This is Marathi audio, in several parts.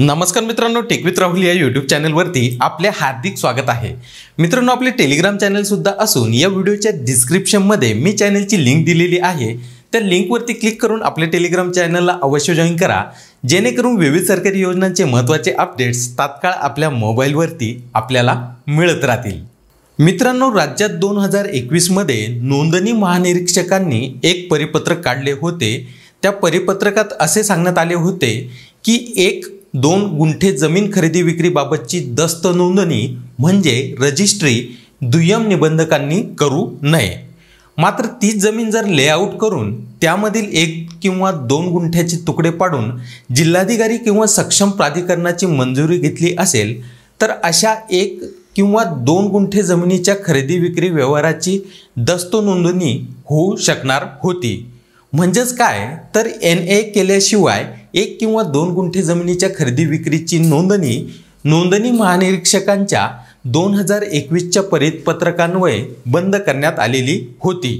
नमस्कार मित्रांनो टेकवित राहुल या यूट्यूब चॅनलवरती आपले हार्दिक स्वागत आहे मित्रांनो आपले टेलिग्राम चॅनलसुद्धा असून या व्हिडिओच्या डिस्क्रिप्शनमध्ये मी चॅनलची लिंक दिलेली आहे त्या लिंकवरती क्लिक करून आपल्या टेलिग्राम चॅनलला अवश्य जॉईन करा जेणेकरून विविध सरकारी योजनांचे महत्त्वाचे अपडेट्स तात्काळ आपल्या मोबाईलवरती आपल्याला मिळत राहतील मित्रांनो राज्यात दोन हजार एकवीसमध्ये नोंदणी महानिरीक्षकांनी एक परिपत्रक काढले होते त्या परिपत्रकात असे सांगण्यात आले होते की एक दोन गुंठे जमीन खरेदी विक्रीबाबतची दस्त नोंदणी म्हणजे रजिस्ट्री दुय्यम निबंधकांनी करू नये मात्र तीच जमीन जर लेआउट करून त्यामधील एक किंवा दोन गुंठ्याचे तुकडे पाडून जिल्हाधिकारी किंवा सक्षम प्राधिकरणाची मंजुरी घेतली असेल तर अशा एक किंवा दोन गुंठे जमिनीच्या खरेदी विक्री व्यवहाराची दस्त नोंदणी होऊ शकणार होती म्हणजेच काय तर एन ए केल्याशिवाय एक किंवा दोन गुंठे जमिनीच्या खरेदी विक्रीची नोंदणी नोंदणी महानिरीक्षकांच्या दोन हजार एकवीसच्या परिपत्रकान्वये बंद करण्यात आलेली होती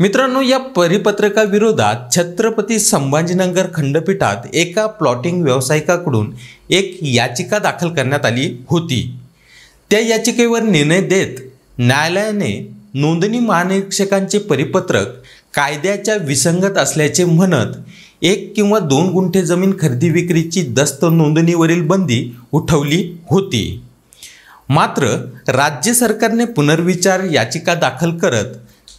मित्रांनो या परिपत्रकाविरोधात छत्रपती संभाजीनगर खंडपीठात एका प्लॉटिंग व्यावसायिकाकडून एक याचिका दाखल करण्यात आली होती त्या याचिकेवर निर्णय देत न्यायालयाने नोंदणी महानिरीक्षकांचे परिपत्रक कायद्याच्या विसंगत असल्याचे म्हणत एक किंवा दोन गुंठे जमीन खरेदी विक्रीची दस्त नोंदणीवरील बंदी उठवली होती मात्र राज्य सरकारने पुनर्विचार याचिका दाखल करत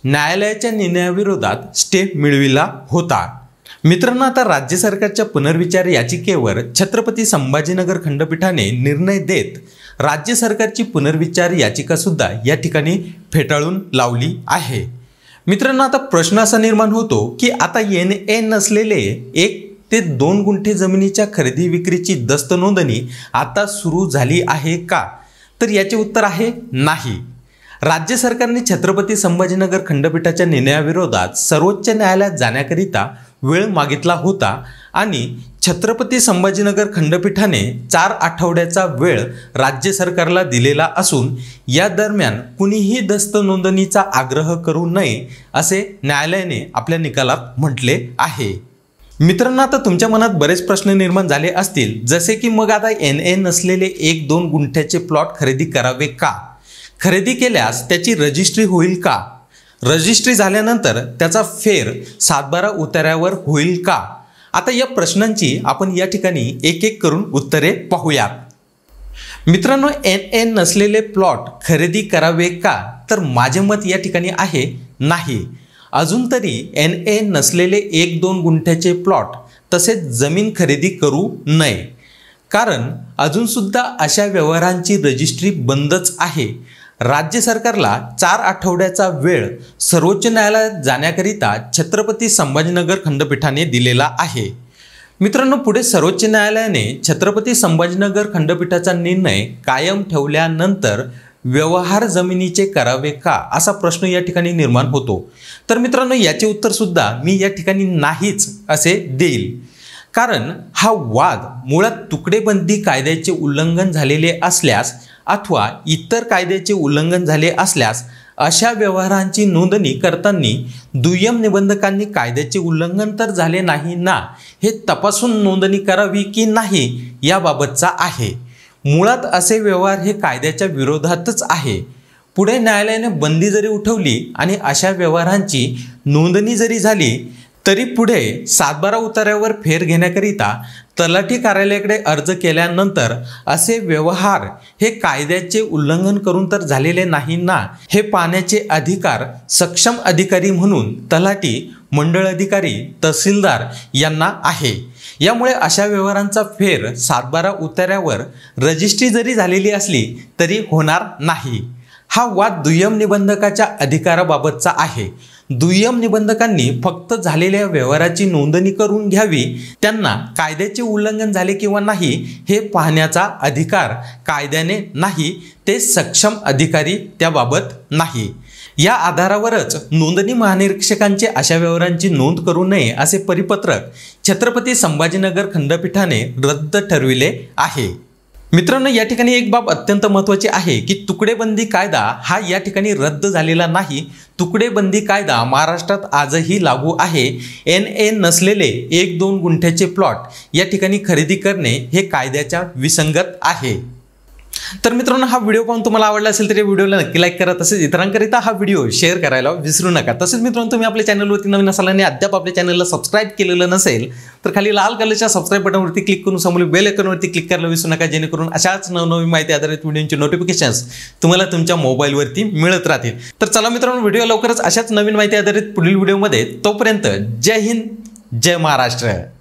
न्यायालयाच्या निर्णयाविरोधात स्टे मिळविला होता मित्रांनो आता राज्य सरकारच्या पुनर्विचार याचिकेवर छत्रपती संभाजीनगर खंडपीठाने निर्णय देत राज्य सरकारची पुनर्विचार याचिकासुद्धा या ठिकाणी फेटाळून लावली आहे मित्रांनो आता प्रश्न असा निर्माण होतो की आता एन ए नसलेले एक ते दोन गुंठे जमिनीच्या खरेदी विक्रीची दस्त नोंदणी आता सुरू झाली आहे का तर याचे उत्तर आहे नाही राज्य सरकारने छत्रपती संभाजीनगर खंडपीठाच्या निर्णयाविरोधात सर्वोच्च न्यायालयात जाण्याकरिता वेळ मागितला होता आणि छत्रपती संभाजीनगर खंडपीठाने चार आठवड्याचा वेळ राज्य सरकारला दिलेला असून या दरम्यान कुणीही दस्त नोंदणीचा आग्रह करू नये असे न्यायालयाने आपल्या निकालात म्हटले आहे मित्रांनो आता तुमच्या मनात बरेच प्रश्न निर्माण झाले असतील जसे की मग आता एन ए नसलेले एक दोन गुंठ्याचे प्लॉट खरेदी करावे का खरेदी केल्यास त्याची रजिस्ट्री होईल का रजिस्ट्री झाल्यानंतर त्याचा फेर सातबारा उतार्यावर होईल का आता या प्रश्नांची आपण या ठिकाणी एक एक करून उत्तरे पाहूयात मित्रांनो एन एन नसलेले प्लॉट खरेदी करावे का तर माझे मत या ठिकाणी आहे नाही अजून तरी एन ए नसलेले एक दोन गुंठ्याचे प्लॉट तसेच जमीन खरेदी करू नये कारण अजूनसुद्धा अशा व्यवहारांची रजिस्ट्री बंदच आहे राज्य सरकारला चार आठवड्याचा वेळ सर्वोच्च न्यायालयात जाण्याकरिता छत्रपती संभाजीनगर खंडपीठाने दिलेला आहे मित्रांनो पुढे सर्वोच्च न्यायालयाने छत्रपती संभाजीनगर खंडपीठाचा निर्णय कायम ठेवल्यानंतर व्यवहार जमिनीचे करावे का असा प्रश्न या ठिकाणी निर्माण होतो तर मित्रांनो याचे उत्तर सुद्धा मी या ठिकाणी नाहीच असे देईल कारण हा वाद मुळात तुकडेबंदी कायद्याचे उल्लंघन झालेले असल्यास अथवा इतर कायद्याचे उल्लंघन झाले असल्यास अशा व्यवहारांची नोंदणी करताना दुय्यम निबंधकांनी कायद्याचे उल्लंघन तर झाले नाही ना हे तपासून नोंदणी करावी की नाही याबाबतचा आहे मुळात असे व्यवहार हे कायद्याच्या विरोधातच आहे पुढे न्यायालयाने बंदी जरी उठवली आणि अशा व्यवहारांची नोंदणी जरी झाली तरी पुढे सातबारा उतार्यावर फेर घेण्याकरिता तलाठी कार्यालयाकडे अर्ज केल्यानंतर असे व्यवहार हे कायद्याचे उल्लंघन करून तर झालेले नाही ना हे पाण्याचे अधिकार सक्षम अधिकारी म्हणून तलाठी मंडळ अधिकारी तहसीलदार यांना आहे यामुळे अशा व्यवहारांचा फेर सातबारा उतार्यावर रजिस्ट्री जरी झालेली असली तरी होणार नाही हा वाद दुय्यम निबंधकाच्या अधिकाराबाबतचा आहे दुय्यम निबंधकांनी फक्त झालेल्या व्यवहाराची नोंदणी करून घ्यावी त्यांना कायद्याचे उल्लंघन झाले किंवा नाही हे पाहण्याचा अधिकार कायद्याने नाही ते सक्षम अधिकारी त्याबाबत नाही या आधारावरच नोंदणी महानिरीक्षकांचे अशा व्यवहारांची नोंद करू नये असे परिपत्रक छत्रपती संभाजीनगर खंडपीठाने रद्द ठरविले आहे मित्रांनो या ठिकाणी एक बाब अत्यंत महत्त्वाची आहे की तुकडेबंदी कायदा हा या ठिकाणी रद्द झालेला नाही तुकडेबंदी कायदा महाराष्ट्रात आजही लागू आहे एन ए नसलेले एक दोन गुंठ्याचे प्लॉट या ठिकाणी खरेदी करणे हे कायद्याच्या विसंगत आहे तर मित्रांनो हा व्हिडिओ पाहून तुम्हाला आवडला असेल तर या व्हिडिओला नक्की लाईक करा तसेच इतरांकरिता हा व्हिडिओ शेअर करायला विसरू नका तसेच मित्रांनो तुम्ही आपल्या चॅनलवरती नवीन असाल आणि अद्याप आपल्या चॅनलला सबस्क्राईब केलेलं नसेल तर खाली लाल कलरच्या सबस्क्राईब बटनवरती क्लिक करून समोर बेल आयकॉनवरती क्लिक करायला विसरू नका जेणेकरून अशाच नवनवीन माहिती आधारित व्हिडिओंचे नोटिफिकेशन्स तुम्हाला तुमच्या मोबाईलवरती मिळत राहतील तर चला मित्रांनो व्हिडिओ लवकरच अशाच नवीन माहिती आधारित पुढील व्हिडिओमध्ये तोपर्यंत जय हिंद जय महाराष्ट्र